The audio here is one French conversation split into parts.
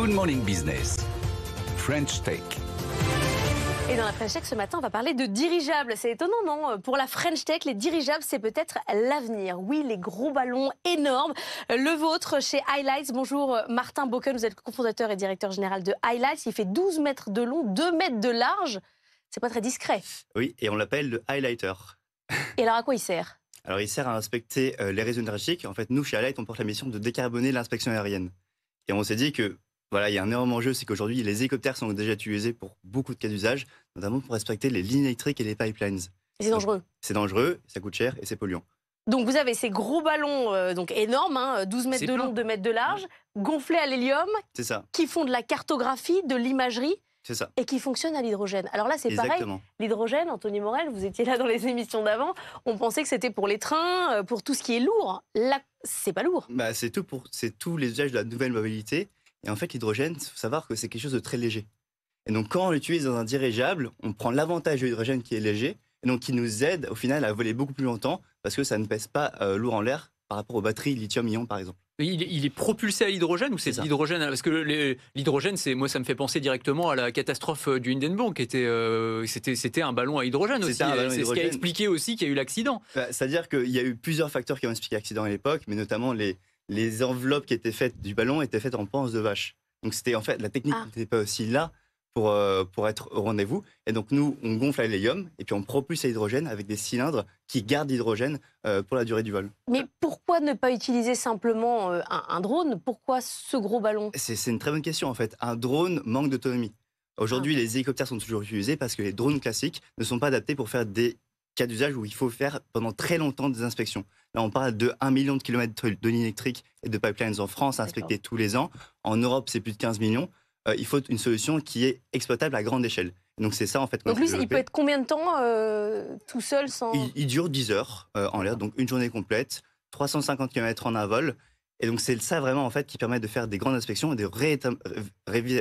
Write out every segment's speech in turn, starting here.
Good Morning Business. French Tech. Et dans la French Tech ce matin, on va parler de dirigeables. C'est étonnant, non Pour la French Tech, les dirigeables, c'est peut-être l'avenir. Oui, les gros ballons énormes. Le vôtre chez Highlights. Bonjour Martin Bocken, vous êtes le cofondateur et directeur général de Highlights. Il fait 12 mètres de long, 2 mètres de large. C'est pas très discret. Oui, et on l'appelle le highlighter. Et alors à quoi il sert Alors il sert à inspecter euh, les réseaux énergétiques. En fait, nous, chez Highlights, on porte la mission de décarboner l'inspection aérienne. Et on s'est dit que voilà, il y a un énorme enjeu, c'est qu'aujourd'hui, les hélicoptères sont déjà utilisés pour beaucoup de cas d'usage, notamment pour respecter les lignes électriques et les pipelines. C'est dangereux. C'est dangereux, ça coûte cher et c'est polluant. Donc vous avez ces gros ballons euh, donc énormes, 12 hein, mètres de long, 2 mètres de large, gonflés à l'hélium, qui font de la cartographie, de l'imagerie. Et qui fonctionnent à l'hydrogène. Alors là, c'est pareil. L'hydrogène, Anthony Morel, vous étiez là dans les émissions d'avant. On pensait que c'était pour les trains, euh, pour tout ce qui est lourd. Là, c'est pas lourd. Bah, c'est tout pour, c'est tous les usages de la nouvelle mobilité et en fait, l'hydrogène, il faut savoir que c'est quelque chose de très léger. Et donc, quand on l'utilise dans un dirigeable, on prend l'avantage de l'hydrogène qui est léger, et donc qui nous aide au final à voler beaucoup plus longtemps, parce que ça ne pèse pas euh, lourd en l'air par rapport aux batteries lithium-ion, par exemple. Il, est propulsé à l'hydrogène ou c'est l'hydrogène Parce que l'hydrogène, c'est moi, ça me fait penser directement à la catastrophe euh, du Hindenburg, qui était, euh, c'était, c'était un ballon à hydrogène aussi. C'est ce qui a expliqué aussi qu'il y a eu l'accident. Bah, c'est-à-dire qu'il y a eu plusieurs facteurs qui ont expliqué l'accident à l'époque, mais notamment les, les enveloppes qui étaient faites du ballon étaient faites en panse de vache. Donc c'était en fait la technique qui ah. n'était pas aussi là pour, euh, pour être au rendez-vous. Et donc nous, on gonfle à l'hélium et puis on propulse à l'hydrogène avec des cylindres qui gardent l'hydrogène euh, pour la durée du vol. Mais pourquoi ne pas utiliser simplement euh, un, drone Pourquoi ce gros ballon C'est une très bonne question en fait. Un drone manque d'autonomie. Aujourd'hui, ah. les hélicoptères sont toujours utilisés parce que les drones classiques ne sont pas adaptés pour faire des cas d'usage où il faut faire pendant très longtemps des inspections. Là, on parle de 1 million de kilomètres de lignes électriques et de pipelines en France à inspecter tous les ans. En Europe, c'est plus de 15 millions. Euh, il faut une solution qui est exploitable à grande échelle. Donc c'est ça en fait. Donc plus il peut être combien de temps euh, tout seul sans... Il, dure 10 heures euh, en l'air, donc une journée complète, 350 km en un vol... Et donc c'est ça vraiment en fait qui permet de faire des grandes inspections et de euh,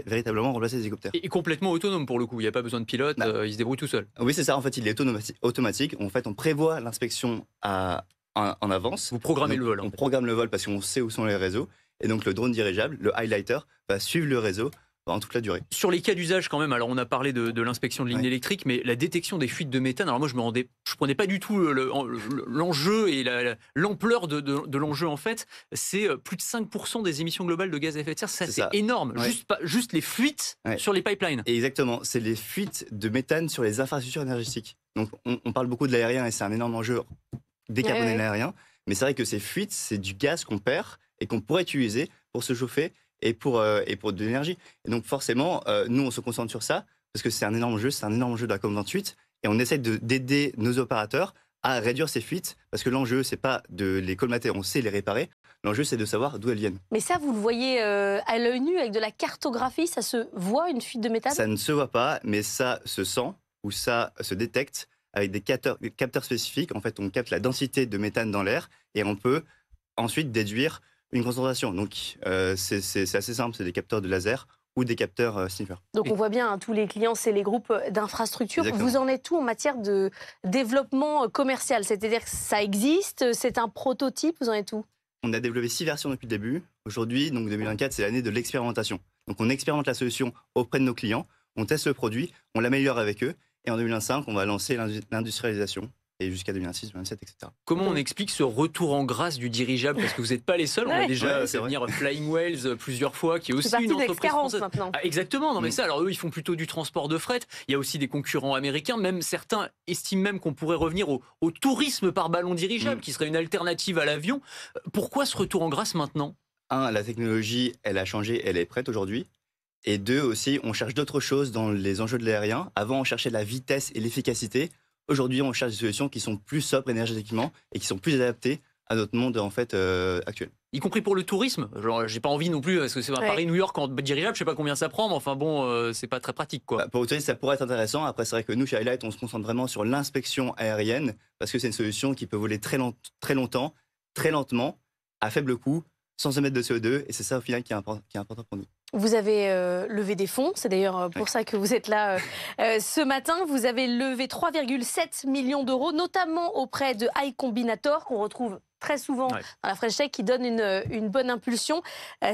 véritablement remplacer les hélicoptères. Et complètement autonome pour le coup, il n'y a pas besoin de pilote, bah. euh, il se débrouille tout seul. Oui c'est ça, en fait il est automatique. En fait on prévoit l'inspection en, avance. Vous programmez le vol. on programme le vol parce qu'on sait où sont les réseaux. Et donc le drone dirigeable, le highlighter, va suivre le réseau toute la durée. Sur les cas d'usage quand même, alors on a parlé de, l'inspection de lignes électriques, mais la détection des fuites de méthane, alors moi je me rendais, je prenais pas du tout euh, l'enjeu et l'ampleur de, l'enjeu en fait, c'est euh, plus de 5% des émissions globales de gaz à effet de serre, c'est énorme, juste, juste les fuites sur les pipelines. exactement, c'est les fuites de méthane sur les infrastructures énergétiques. Donc on, on parle beaucoup de l'aérien et c'est un énorme enjeu décarboner l'aérien, mais c'est vrai que ces fuites, c'est du gaz qu'on perd et qu'on pourrait utiliser pour se chauffer et pour, euh, et pour de l'énergie. donc forcément, euh, nous, on se concentre sur ça, parce que c'est un énorme jeu, c'est un énorme jeu de la COP28, et on essaie d'aider nos opérateurs à réduire ces fuites, parce que l'enjeu, c'est pas de les colmater, on sait les réparer, l'enjeu, c'est de savoir d'où elles viennent. Mais ça, vous le voyez euh, à l'œil nu, avec de la cartographie, ça se voit, une fuite de méthane Ça ne se voit pas, mais ça se sent, ou ça se détecte, avec des capteurs, des capteurs spécifiques. En fait, on capte la densité de méthane dans l'air, et on peut ensuite déduire une concentration, donc euh, c'est assez simple, c'est des capteurs de laser ou des capteurs euh, sniffer. Donc on voit bien, hein, tous les clients, c'est les groupes euh, d'infrastructures. Vous en êtes tout en matière de développement euh, commercial C'est-à-dire que ça existe, c'est un prototype, vous en êtes tout On a développé six versions depuis le début. Aujourd'hui, donc 2024, c'est l'année de l'expérimentation. Donc on expérimente la solution auprès de nos clients, on teste le produit, on l'améliore avec eux, et en 2025, on va lancer l'industrialisation et jusqu'à 2006, 2007, etc. Comment on explique ce retour en grâce du dirigeable Parce que vous n'êtes pas les seuls, on a déjà ouais, fait venir Flying Whales plusieurs fois, qui est aussi une entreprise française. Maintenant. Ah, exactement, non mais mm. ça, alors eux, ils font plutôt du transport de fret, il y a aussi des concurrents américains, même certains estiment même qu'on pourrait revenir au, tourisme par ballon dirigeable, mm. qui serait une alternative à l'avion. Euh, pourquoi ce retour en grâce maintenant Un, la technologie, elle a changé, elle est prête aujourd'hui. Et deux aussi, on cherche d'autres choses dans les enjeux de l'aérien. Avant, on cherchait la vitesse et l'efficacité. Aujourd'hui, on cherche des solutions qui sont plus sobres énergétiquement et qui sont plus adaptées à notre monde en fait euh, actuel. Y compris pour le tourisme. Je j'ai pas envie non plus parce que c'est Paris, New York en dirigeable, je sais pas combien ça prend, mais enfin bon, euh, c'est pas très pratique quoi. Bah, pour le ça pourrait être intéressant. Après, c'est vrai que nous chez Highlight, on se concentre vraiment sur l'inspection aérienne parce que c'est une solution qui peut voler très, très longtemps, très lentement, à faible coût, sans mettre de CO2. Et c'est ça, au final, qui est, important, qui est important pour nous. Vous avez euh, levé des fonds, c'est d'ailleurs euh, pour ça que vous êtes là euh, ce matin. Vous avez levé 3,7 millions d'euros, notamment auprès de Combinator, qu'on retrouve très souvent dans la fraîche Tech, qui donne une, bonne impulsion.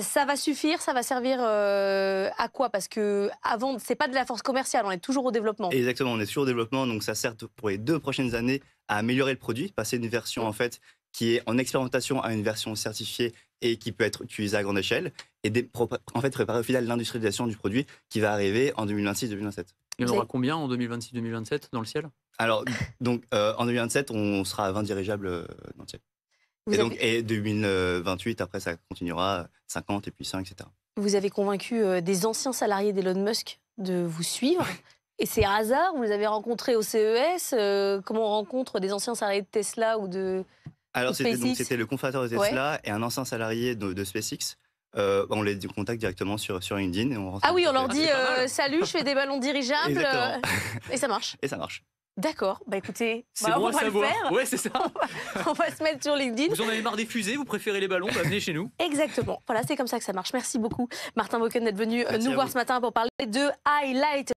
ça va suffire Ça va servir à quoi Parce que avant, c'est pas de la force commerciale, on est toujours au développement. Exactement, on est toujours au développement, donc ça sert pour les deux prochaines années à améliorer le produit, passer d'une version mm. en fait qui est en expérimentation à une version certifiée et qui peut être utilisé à grande échelle et des, en fait préparer au final l'industrialisation du produit qui va arriver en 2026-2027. Il y en aura combien en 2026-2027 dans le ciel Alors, donc euh, en 2027, on sera à 20 dirigeables euh, dans le ciel. et, 2028, après, ça continuera 50 et puis 100 etc. Vous avez convaincu euh, des anciens salariés d'Elon Musk de vous suivre. Et c'est hasard, vous les avez rencontrés au CES, comment on rencontre des anciens salariés de Tesla ou de alors, c'était le cofondateur de Tesla et un ancien salarié de, SpaceX. Euh, bah, on les contacte directement sur, sur LinkedIn. Et on ah oui, on leur dit euh, ah, Salut, je fais des ballons dirigeables. Euh, et ça marche. Et ça marche. D'accord, bah écoutez, bah, on va le faire. Ouais, c'est ça. on, va, se mettre sur LinkedIn. Vous en avez marre des fusées, vous préférez les ballons, bah, venez chez nous. Exactement. Voilà, c'est comme ça que ça marche. Merci beaucoup, Martin Vauquen d'être venu nous voir ce matin pour parler de Highlight.